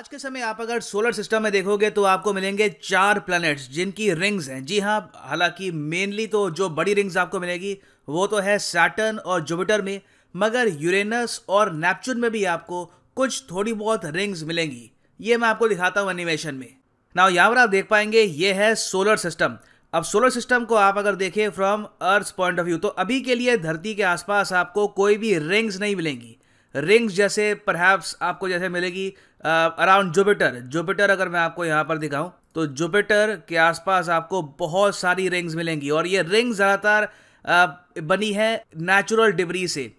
आज के समय आप अगर सोलर सिस्टम में देखोगे तो आपको मिलेंगे चार प्लैनेट्स जिनकी रिंग्स हैं जी हाँ हालांकि मेनली तो जो बड़ी रिंग्स आपको मिलेगी वो तो है सैटर्न और जुपिटर में मगर यूरेनस और नेपच्यून में भी आपको कुछ थोड़ी बहुत रिंग्स मिलेंगी ये मैं आपको दिखाता हूँ एनिमेशन में ना यहाँ पर आप देख पाएंगे ये है सोलर सिस्टम अब सोलर सिस्टम को आप अगर देखें from earth point of view तो अभी के लिए धरती के आसपास आपको कोई भी रिंग्स नहीं मिलेंगी रिंग्स जैसे परहैप्स आपको जैसे मिलेगी अराउंड जुपिटर जुपिटर अगर मैं आपको यहाँ पर दिखाऊँ तो जुपिटर के आसपास आपको बहुत सारी रिंग्स मिलेंगी और ये रिंग्स ज़्यादातर बनी है नेचुरल डिब्री से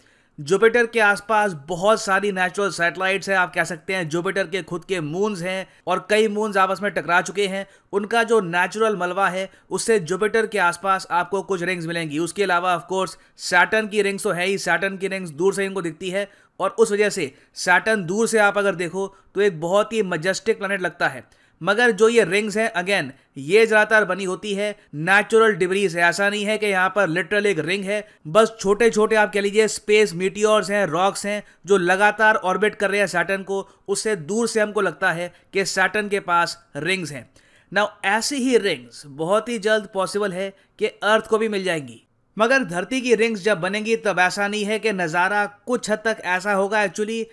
जुपिटर के आसपास बहुत सारी नेचुरल सैटेलाइट्स हैं आप कह सकते हैं जुपिटर के खुद के मून्स हैं और कई मून्स आपस में टकरा चुके हैं उनका जो नेचुरल मलबा है उससे जुपिटर के आसपास आपको कुछ रिंग्स मिलेंगी उसके अलावा ऑफ कोर्स सैटर्न की रिंग्स तो है ही सैटर्न की रिंग्स दूर से इनको दिखती है और उस वजह से सैटर्न दूर से आप अगर देखो तो एक बहुत ही मजेस्टिक प्लानट लगता है मगर जो ये रिंग्स हैं अगेन ये ज़्यादातर बनी होती है नेचुरल डिब्रीज है ऐसा नहीं है कि यहाँ पर लिटरल एक रिंग है बस छोटे छोटे आप कह लीजिए स्पेस मीटियोर्स हैं रॉक्स हैं जो लगातार ऑर्बिट कर रहे हैं सैटर्न को उससे दूर से हमको लगता है कि सैटर्न के पास रिंग्स हैं ना ऐसी ही रिंग्स बहुत ही जल्द पॉसिबल है कि अर्थ को भी मिल जाएंगी मगर धरती की रिंग्स जब बनेंगी तब ऐसा नहीं है कि नज़ारा कुछ हद तक ऐसा होगा एक्चुअली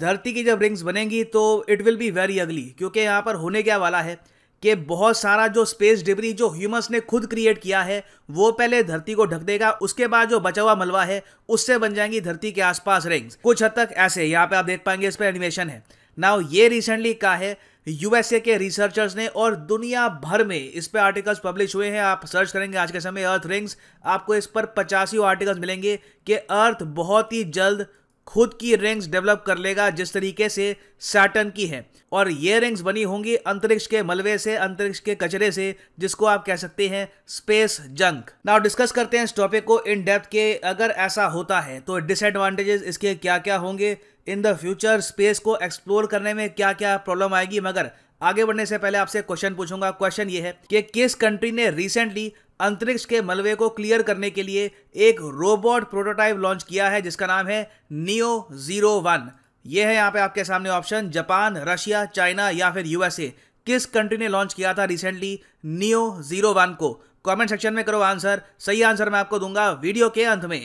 धरती की जब रिंग्स बनेंगी तो it will be very ugly क्योंकि यहाँ पर होने क्या वाला है कि बहुत सारा जो स्पेस डिब्री जो ह्यूमस ने खुद क्रिएट किया है वो पहले धरती को ढक देगा उसके बाद जो बचा हुआ मलबा है उससे बन जाएंगी धरती के आसपास रिंग्स कुछ हद तक ऐसे यहाँ पे आप देख पाएंगे इस पर एनिमेशन है नाउ ये रिसेंटली कहा है यूएसए के रिसर्चर्स ने और दुनिया भर में इस पर आर्टिकल्स पब्लिश हुए हैं आप सर्च करेंगे आज के समय अर्थ रिंग्स आपको इस पर पचासी आर्टिकल्स मिलेंगे कि अर्थ बहुत ही जल्द खुद की रिंग्स डेवलप कर लेगा जिस तरीके से सैटर्न की है और ये रिंग्स बनी होंगी अंतरिक्ष के मलबे से अंतरिक्ष के कचरे से जिसको आप कह सकते हैं स्पेस जंक नाउ डिस्कस करते हैं इस टॉपिक को इन डेप्थ के अगर ऐसा होता है तो डिसएडवांटेजेस इसके क्या क्या होंगे इन द फ्यूचर स्पेस को एक्सप्लोर करने में क्या क्या प्रॉब्लम आएगी मगर आगे बढ़ने से पहले आपसे क्वेश्चन पूछूंगा क्वेश्चन ये है कि किस कंट्री ने रिसेंटली अंतरिक्ष के मलबे को क्लियर करने के लिए एक रोबोट प्रोटोटाइप लॉन्च किया है जिसका नाम है नियो जीरो वन ये है यहाँ पे आपके सामने ऑप्शन जापान रशिया चाइना या फिर यूएसए किस कंट्री ने लॉन्च किया था रिसेंटली नियो जीरो वन को कमेंट सेक्शन में करो आंसर सही आंसर मैं आपको दूंगा वीडियो के अंत में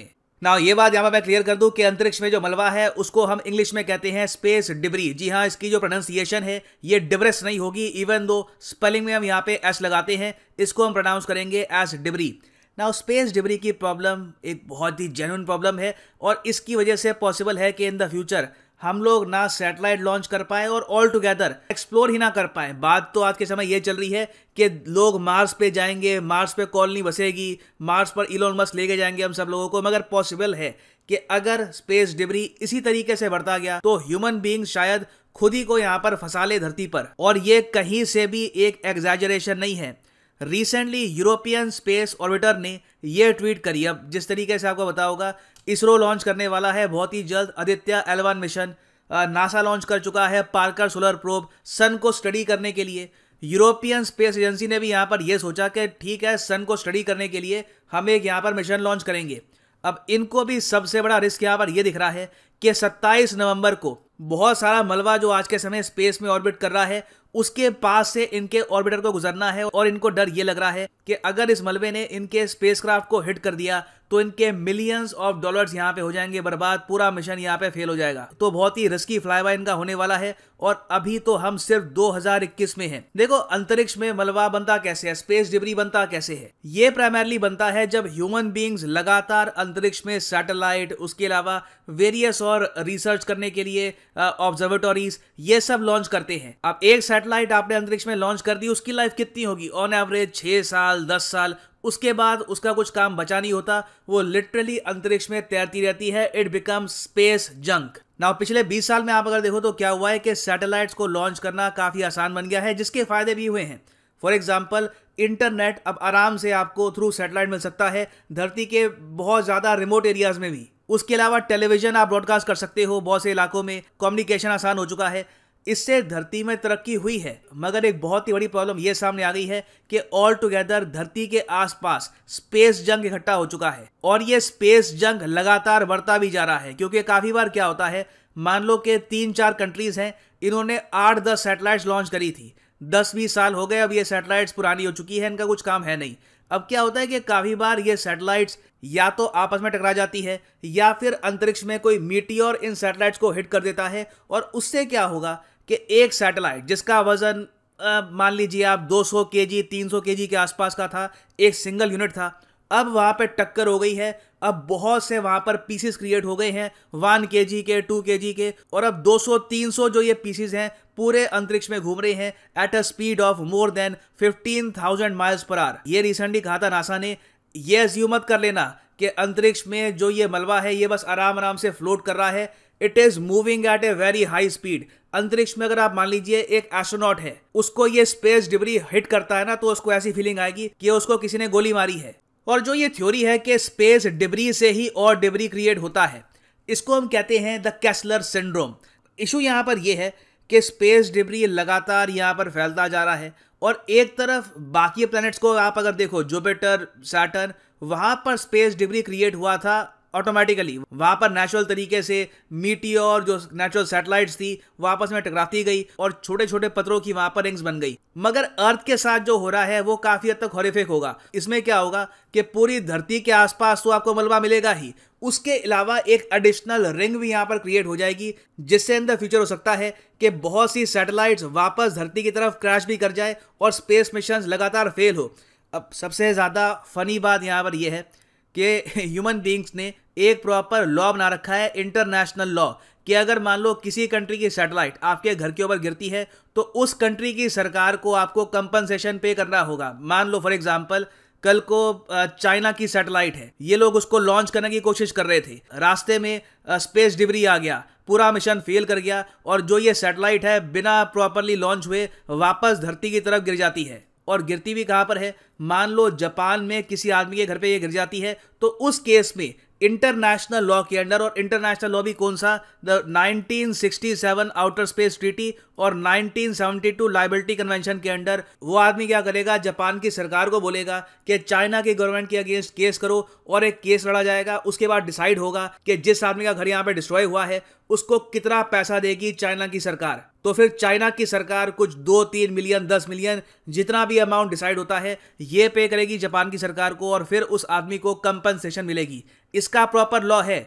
ना ये बात यहाँ पर मैं क्लियर कर दूँ कि अंतरिक्ष में जो मलबा है उसको हम इंग्लिश में कहते हैं स्पेस डिब्री जी हाँ इसकी जो प्रोनाउंसिएशन है ये डिब्रेस नहीं होगी इवन दो स्पेलिंग में हम यहाँ पे एस लगाते हैं इसको हम प्रोनाउंस करेंगे एस डिब्री ना स्पेस डिब्री की प्रॉब्लम एक बहुत ही जेन्यून प्रॉब्लम है और इसकी वजह से पॉसिबल है कि इन द फ्यूचर हम लोग ना सैटेलाइट लॉन्च कर पाए और ऑल टुगेदर एक्सप्लोर ही ना कर पाए बात तो आज के समय ये चल रही है कि लोग मार्स पे जाएंगे मार्स पे कॉलोनी बसेगी मार्स पर इलोन मस्क लेके जाएंगे हम सब लोगों को मगर पॉसिबल है कि अगर स्पेस डिबरी इसी तरीके से बढ़ता गया तो ह्यूमन बींग शायद खुद ही को यहाँ पर फंसा ले धरती पर और ये कहीं से भी एक एग्जेजरेशन नहीं है रिसेंटली यूरोपियन स्पेस ऑर्बिटर ने यह ट्वीट करी अब जिस तरीके से आपको बताओगा इसरो लॉन्च करने वाला है बहुत ही जल्द Aditya L one mission NASA launch कर चुका है पार्कर सोलर प्रोब सन को स्टडी करने के लिए यूरोपियन स्पेस एजेंसी ने भी यहाँ पर यह सोचा कि ठीक है सन को स्टडी करने के लिए हम एक यहाँ पर मिशन लॉन्च करेंगे अब इनको भी सबसे बड़ा रिस्क यहाँ पर यह दिख रहा है कि 27 नवंबर को बहुत सारा मलबा जो आज के समय स्पेस में ऑर्बिट कर रहा है उसके पास से इनके ऑर्बिटर को गुजरना है और इनको डर ये लग रहा है कि अगर इस मलबे ने इनके स्पेसक्राफ्ट को हिट कर दिया तो इनके मिलियंस ऑफ डॉलर्स यहाँ पे हो जाएंगे बर्बाद पूरा मिशन यहाँ पे फेल हो जाएगा तो बहुत ही रिस्की बाय इनका होने वाला है और अभी तो हम सिर्फ 2021 में हैं देखो अंतरिक्ष में मलबा बनता कैसे है स्पेस डिब्री बनता कैसे है ये प्राइमरली बनता है जब ह्यूमन बींग्स लगातार अंतरिक्ष में सैटेलाइट उसके अलावा वेरियस और रिसर्च करने के लिए ऑब्जर्वेटोरीज uh, ये सब लॉन्च करते हैं अब एक सैटेलाइट आपने अंतरिक्ष में लॉन्च कर दी उसकी लाइफ कितनी होगी ऑन एवरेज छः साल दस साल उसके बाद उसका कुछ काम बचा नहीं होता वो लिटरली अंतरिक्ष में तैरती रहती है इट बिकम स्पेस जंक ना पिछले 20 साल में आप अगर देखो तो क्या हुआ है कि सैटेलाइट्स को लॉन्च करना काफ़ी आसान बन गया है जिसके फायदे भी हुए हैं फॉर एग्जाम्पल इंटरनेट अब आराम से आपको थ्रू सैटेलाइट मिल सकता है धरती के बहुत ज़्यादा रिमोट एरियाज़ में भी उसके अलावा टेलीविज़न आप ब्रॉडकास्ट कर सकते हो बहुत से इलाकों में कम्युनिकेशन आसान हो चुका है इससे धरती में तरक्की हुई है मगर एक बहुत ही बड़ी प्रॉब्लम ये सामने आ गई है कि ऑल टुगेदर धरती के आसपास स्पेस जंग इकट्ठा हो चुका है और ये स्पेस जंग लगातार बढ़ता भी जा रहा है क्योंकि काफ़ी बार क्या होता है मान लो कि तीन चार कंट्रीज़ हैं इन्होंने आठ दस सेटेलाइट लॉन्च करी थी दस बीस साल हो गए अब ये सेटेलाइट पुरानी हो चुकी है इनका कुछ काम है नहीं अब क्या होता है कि काफ़ी बार ये सैटेलाइट्स या तो आपस में टकरा जाती है या फिर अंतरिक्ष में कोई मीटियोर इन सैटेलाइट्स को हिट कर देता है और उससे क्या होगा कि एक सैटेलाइट जिसका वज़न मान लीजिए आप 200 जी तीन सौ के जी के आसपास का था एक सिंगल यूनिट था अब वहाँ पर टक्कर हो गई है अब बहुत से वहाँ पर पीसीस क्रिएट हो गए हैं वन के जी के टू के जी के और अब 200 300 जो ये पीसीस हैं पूरे अंतरिक्ष में घूम रहे हैं at a speed of more than 15,000 miles per hour ये रिसेंटली कहा था नासा ने ये ज्यूमत मत कर लेना कि अंतरिक्ष में जो ये मलबा है ये बस आराम आराम से फ्लोट कर रहा है it is moving at a very high speed अंतरिक्ष में अगर आप मान लीजिए एक एस्ट्रोनॉट है उसको ये स्पेस डिब्री हिट करता है ना तो उसको ऐसी फीलिंग आएगी कि उसको किसी ने गोली मारी है और जो ये थ्योरी है कि स्पेस डिब्री से ही और डिब्री क्रिएट होता है इसको हम कहते हैं द कैसलर सिंड्रोम इशू यहाँ पर यह है कि स्पेस डिब्री लगातार यहाँ पर फैलता जा रहा है और एक तरफ बाकी प्लैनेट्स को आप अगर देखो जुपिटर सैटर्न वहाँ पर स्पेस डिब्री क्रिएट हुआ था ऑटोमेटिकली वहां पर नेचुरल तरीके से मीटी और जो नेचुरल सैटेलाइट्स थी वो आपस में टकराती गई और छोटे छोटे पत्रों की वहां पर रिंग्स बन गई मगर अर्थ के साथ जो हो रहा है वो काफी हद तक हॉरिफिक होगा इसमें क्या होगा कि पूरी धरती के आसपास तो आपको मलबा मिलेगा ही उसके अलावा एक एडिशनल रिंग भी यहाँ पर क्रिएट हो जाएगी जिससे इन द फ्यूचर हो सकता है कि बहुत सी सैटेलाइट्स वापस धरती की तरफ क्रैश भी कर जाए और स्पेस मिशन लगातार फेल हो अब सबसे ज़्यादा फनी बात यहाँ पर यह है कि ह्यूमन बींग्स ने एक प्रॉपर लॉ बना रखा है इंटरनेशनल लॉ कि अगर मान लो किसी कंट्री की सैटेलाइट आपके घर के ऊपर गिरती है तो उस कंट्री की सरकार को आपको कंपनसेशन पे करना होगा मान लो फॉर एग्जाम्पल कल को चाइना की सैटेलाइट है ये लोग उसको लॉन्च करने की कोशिश कर रहे थे रास्ते में स्पेस डिबरी आ गया पूरा मिशन फेल कर गया और जो ये सैटेलाइट है बिना प्रॉपरली लॉन्च हुए वापस धरती की तरफ गिर जाती है और गिरती भी कहाँ पर है मान लो जापान में किसी आदमी के घर पे ये गिर जाती है तो उस केस में इंटरनेशनल लॉ के अंडर और इंटरनेशनल लॉ भी कौन सा द 1967 आउटर स्पेस ट्रीटी और 1972 लाइबिलिटी कन्वेंशन के अंडर वो आदमी क्या करेगा जापान की सरकार को बोलेगा कि चाइना की गवर्नमेंट के अगेंस्ट केस करो और एक केस लड़ा जाएगा उसके बाद डिसाइड होगा कि जिस आदमी का घर यहाँ पे डिस्ट्रॉय हुआ है उसको कितना पैसा देगी चाइना की सरकार तो फिर चाइना की सरकार कुछ दो तीन मिलियन दस मिलियन जितना भी अमाउंट डिसाइड होता है ये पे करेगी जापान की सरकार को और फिर उस आदमी को कंपनसेशन मिलेगी इसका प्रॉपर लॉ है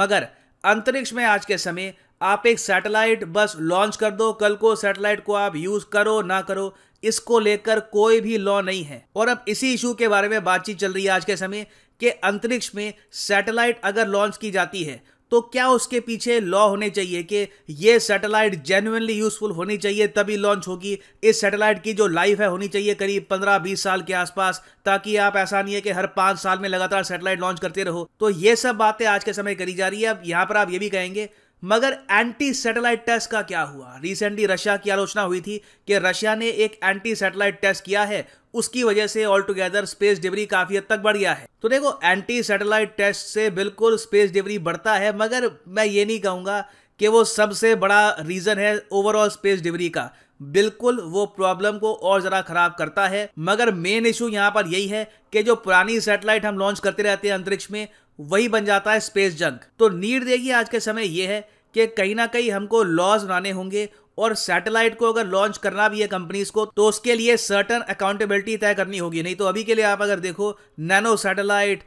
मगर अंतरिक्ष में आज के समय आप एक सैटेलाइट बस लॉन्च कर दो कल को सैटेलाइट को आप यूज़ करो ना करो इसको लेकर कोई भी लॉ नहीं है और अब इसी इशू के बारे में बातचीत चल रही है आज के समय कि अंतरिक्ष में सैटेलाइट अगर लॉन्च की जाती है तो क्या उसके पीछे लॉ होने चाहिए कि ये सैटेलाइट जेनुअनली यूजफुल होनी चाहिए तभी लॉन्च होगी इस सैटेलाइट की जो लाइफ है होनी चाहिए करीब पंद्रह बीस साल के आसपास ताकि आप ऐसा नहीं है कि हर पांच साल में लगातार सैटेलाइट लॉन्च करते रहो तो ये सब बातें आज के समय करी जा रही है अब यहां पर आप ये भी कहेंगे मगर एंटी सैटेलाइट टेस्ट का क्या हुआ रिसेंटली रशिया की आलोचना हुई थी कि रशिया ने एक एंटी सैटेलाइट टेस्ट किया है उसकी वजह से ऑल टुगेदर स्पेस डिबरी काफी हद तक बढ़ गया है तो देखो एंटी सैटेलाइट टेस्ट से बिल्कुल स्पेस डिबरी बढ़ता है मगर मैं ये नहीं कहूँगा कि वो सबसे बड़ा रीज़न है ओवरऑल स्पेस डिबरी का बिल्कुल वो प्रॉब्लम को और ज़रा ख़राब करता है मगर मेन इशू यहाँ पर यही है कि जो पुरानी सैटेलाइट हम लॉन्च करते रहते हैं अंतरिक्ष में वही बन जाता है स्पेस जंक तो नीड देगी आज के समय यह है कि कहीं ना कहीं हमको लॉज बनाने होंगे और सैटेलाइट को अगर लॉन्च करना भी है कंपनीज को तो उसके लिए सर्टन अकाउंटेबिलिटी तय करनी होगी नहीं तो अभी के लिए आप अगर देखो नैनो सैटेलाइट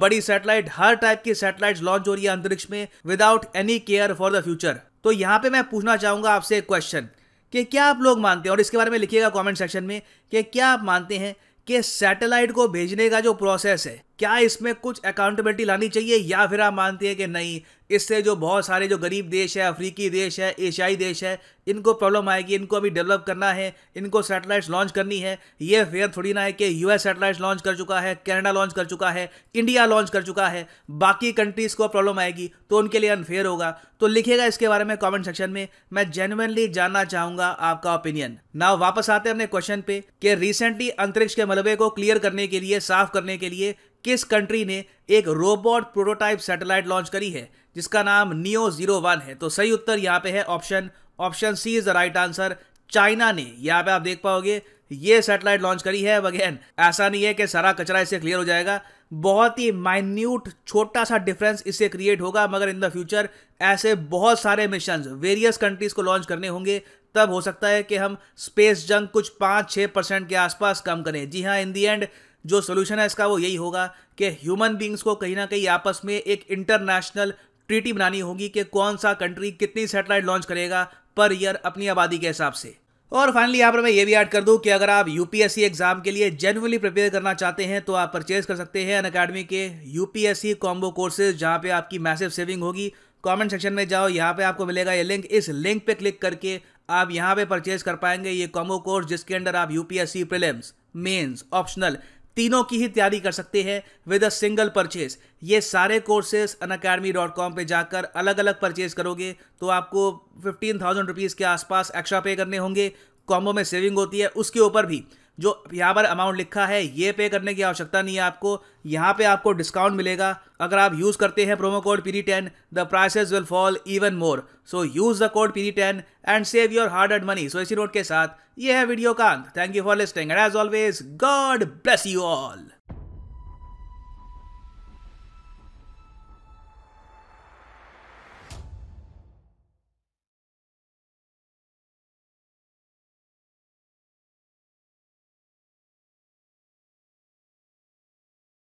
बड़ी सैटेलाइट हर टाइप की सैटेलाइट लॉन्च हो रही है अंतरिक्ष में without any care for the future तो यहां पे मैं पूछना चाहूंगा आपसे एक क्वेश्चन कि क्या आप लोग मानते हैं और इसके बारे में लिखिएगा कमेंट सेक्शन में कि क्या आप मानते हैं कि सैटेलाइट को भेजने का जो प्रोसेस है क्या इसमें कुछ अकाउंटेबिलिटी लानी चाहिए या फिर आप मानती है कि नहीं इससे जो बहुत सारे जो गरीब देश है अफ्रीकी देश है एशियाई देश है इनको प्रॉब्लम आएगी इनको अभी डेवलप करना है इनको सैटेलाइट्स लॉन्च करनी है ये फेयर थोड़ी ना है कि यूएस सैटेलाइट्स लॉन्च कर चुका है कनाडा लॉन्च कर चुका है इंडिया लॉन्च कर चुका है बाकी कंट्रीज़ को प्रॉब्लम आएगी तो उनके लिए अनफेयर होगा तो लिखिएगा इसके बारे में कॉमेंट सेक्शन में मैं जेनुअनली जानना चाहूँगा आपका ओपिनियन ना वापस आते हैं अपने क्वेश्चन पे कि रिसेंटली अंतरिक्ष के मलबे को क्लियर करने के लिए साफ करने के लिए किस कंट्री ने एक रोबोट प्रोटोटाइप सैटेलाइट लॉन्च करी है जिसका नाम नियो जीरो वन है तो सही उत्तर यहाँ पे है option option C is the right answer China ने यहाँ पे आप देख पाओगे ये सैटेलाइट लॉन्च करी है अगेन ऐसा नहीं है कि सारा कचरा इससे क्लियर हो जाएगा बहुत ही माइन्यूट छोटा सा डिफरेंस इससे क्रिएट होगा मगर इन द फ्यूचर ऐसे बहुत सारे मिशन वेरियस कंट्रीज को लॉन्च करने होंगे तब हो सकता है कि हम स्पेस जंग कुछ पाँच छः परसेंट के आसपास कम करें जी हाँ इन दी एंड जो सोल्यूशन है इसका वो यही होगा कि ह्यूमन बींग्स को कहीं ना कहीं आपस में एक इंटरनेशनल ट्रीटी बनानी होगी कि कौन सा कंट्री कितनी सैटेलाइट लॉन्च करेगा पर ईयर अपनी आबादी के हिसाब से और फाइनली यहाँ पर मैं ये भी ऐड कर दूँ कि अगर आप यूपीएससी एग्जाम के लिए जेनुअली प्रिपेयर करना चाहते हैं तो आप परचेज कर सकते हैं अन अकेडमी के यूपीएससी कॉम्बो कोर्सेज जहाँ पे आपकी मैसिव सेविंग होगी कमेंट सेक्शन में जाओ यहाँ पे आपको मिलेगा ये लिंक इस लिंक पे क्लिक करके आप यहाँ पे परचेज कर पाएंगे ये कॉम्बो कोर्स जिसके अंडर आप यूपीएससी प्रिलिम्स मेंस ऑप्शनल तीनों की ही तैयारी कर सकते हैं विद अ सिंगल परचेज ये सारे courses Unacademy dot com पर जाकर अलग अलग परचेज करोगे तो आपको फिफ्टीन थाउजेंड रुपीज़ के आसपास एक्स्ट्रा पे करने होंगे कॉम्बो में सेविंग होती है उसके ऊपर भी जो यहाँ पर अमाउंट लिखा है ये पे करने की आवश्यकता नहीं है आपको यहाँ पे आपको डिस्काउंट मिलेगा अगर आप यूज़ करते हैं promo code piri ten the prices will fall even more so use the code piri ten and save your hard earned money so इसी नोट के साथ ये है वीडियो का अंत thank you for listening and as always God bless you all